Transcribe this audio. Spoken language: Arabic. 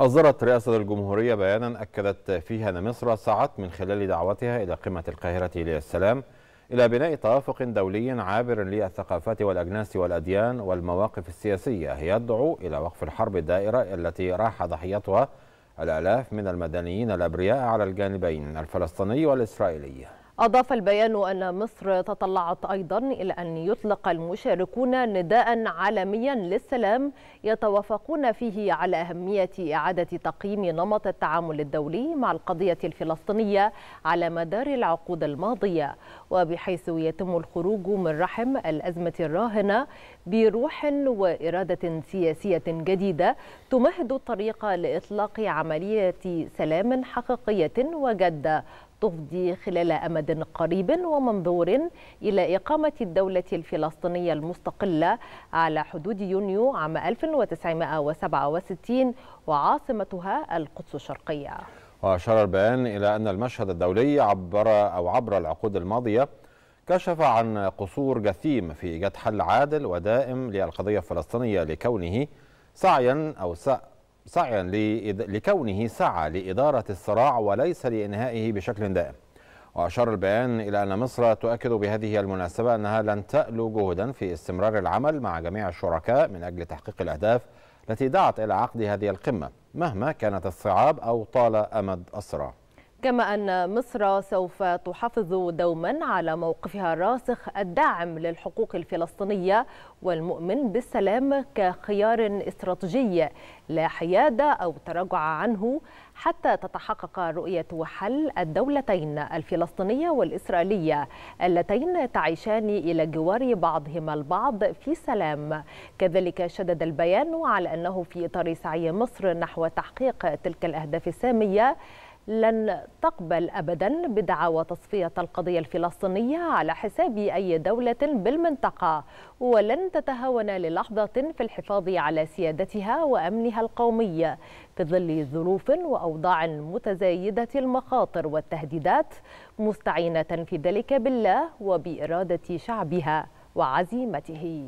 أصدرت رئاسة الجمهورية بيانا أكدت فيها أن مصر سعت من خلال دعوتها إلى قمة القاهرة للسلام إلى بناء توافق دولي عابر للثقافات والأجناس والأديان والمواقف السياسية يدعو إلى وقف الحرب الدائرة التي راح ضحيتها الآلاف من المدنيين الأبرياء على الجانبين الفلسطيني والإسرائيلي أضاف البيان أن مصر تطلعت أيضا إلى أن يطلق المشاركون نداء عالميا للسلام يتوافقون فيه على أهمية إعادة تقييم نمط التعامل الدولي مع القضية الفلسطينية على مدار العقود الماضية وبحيث يتم الخروج من رحم الأزمة الراهنة بروح وإرادة سياسية جديدة تمهد الطريق لإطلاق عملية سلام حقيقية وجادة تفضي خلال أمد قريب ومنظور إلى إقامة الدولة الفلسطينية المستقلة على حدود يونيو عام 1967 وعاصمتها القدس الشرقية وأشار البيان إلى أن المشهد الدولي عبر أو عبر العقود الماضية كشف عن قصور جثيم في إيجاد حل عادل ودائم للقضية الفلسطينية لكونه سعيا أو سعيا سعيا لكونه سعى لإدارة الصراع وليس لإنهائه بشكل دائم وأشار البيان إلى أن مصر تؤكد بهذه المناسبة أنها لن تألو جهدا في استمرار العمل مع جميع الشركاء من أجل تحقيق الأهداف التي دعت إلى عقد هذه القمة مهما كانت الصعاب أو طال أمد الصراع كما أن مصر سوف تحافظ دوما على موقفها الراسخ الداعم للحقوق الفلسطينية والمؤمن بالسلام كخيار استراتيجي لا حيادة أو تراجع عنه حتى تتحقق رؤية حل الدولتين الفلسطينية والإسرائيلية اللتين تعيشان إلى جوار بعضهما البعض في سلام كذلك شدد البيان على أنه في إطار سعي مصر نحو تحقيق تلك الأهداف السامية لن تقبل ابدا بدعوى تصفيه القضيه الفلسطينيه على حساب اي دوله بالمنطقه ولن تتهاون للحظه في الحفاظ على سيادتها وامنها القومي في ظل ظروف واوضاع متزايده المخاطر والتهديدات مستعينه في ذلك بالله وباراده شعبها وعزيمته